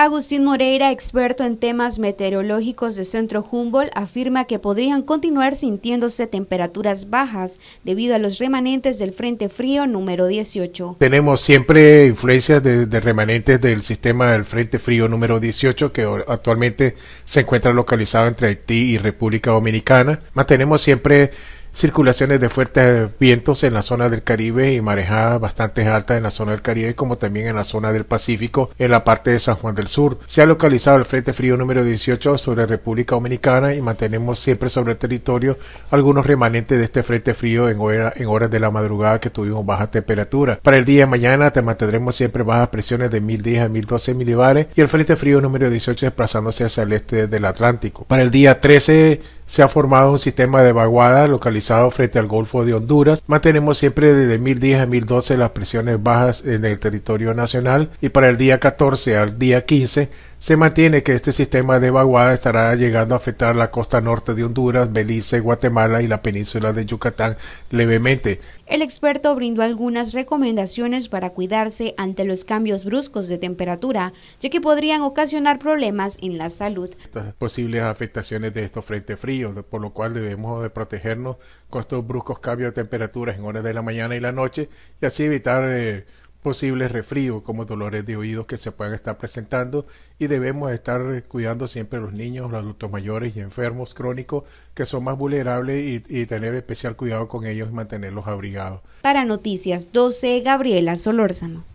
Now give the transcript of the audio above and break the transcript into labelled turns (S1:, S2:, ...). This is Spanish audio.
S1: Agustín Moreira, experto en temas meteorológicos de Centro Humboldt, afirma que podrían continuar sintiéndose temperaturas bajas debido a los remanentes del Frente Frío número 18.
S2: Tenemos siempre influencias de, remanentes del sistema del Frente Frío número 18 que actualmente se encuentra localizado entre Haití y República Dominicana. Mantenemos siempre circulaciones de fuertes vientos en la zona del Caribe y marejadas bastante altas en la zona del Caribe como también en la zona del Pacífico en la parte de San Juan del Sur. Se ha localizado el Frente Frío número 18 sobre República Dominicana y mantenemos siempre sobre el territorio algunos remanentes de este Frente Frío en, en horas de la madrugada que tuvimos baja temperatura. Para el día de mañana te mantendremos siempre bajas presiones de 1010 a 1012 milibares y el Frente Frío número 18 desplazándose hacia el este del Atlántico. Para el día 13 se ha formado un sistema de vaguada localizado frente al Golfo de Honduras. Mantenemos siempre desde 1010 a 1012 las presiones bajas en el territorio nacional y para el día 14 al día 15 se mantiene que este sistema de vaguada estará llegando a afectar la costa norte de Honduras, Belice, Guatemala y la península de Yucatán levemente.
S1: El experto brindó algunas recomendaciones para cuidarse ante los cambios bruscos de temperatura, ya que podrían ocasionar problemas en la salud.
S2: Estas posibles afectaciones de estos frentes fríos, por lo cual debemos de protegernos con estos bruscos cambios de temperatura en horas de la mañana y la noche y así evitar... Eh, posibles resfríos como dolores de oídos que se puedan estar presentando y debemos estar cuidando siempre a los niños, los adultos mayores y enfermos crónicos que son más vulnerables y, y tener especial cuidado con ellos y mantenerlos abrigados.
S1: Para Noticias 12, Gabriela Solórzano.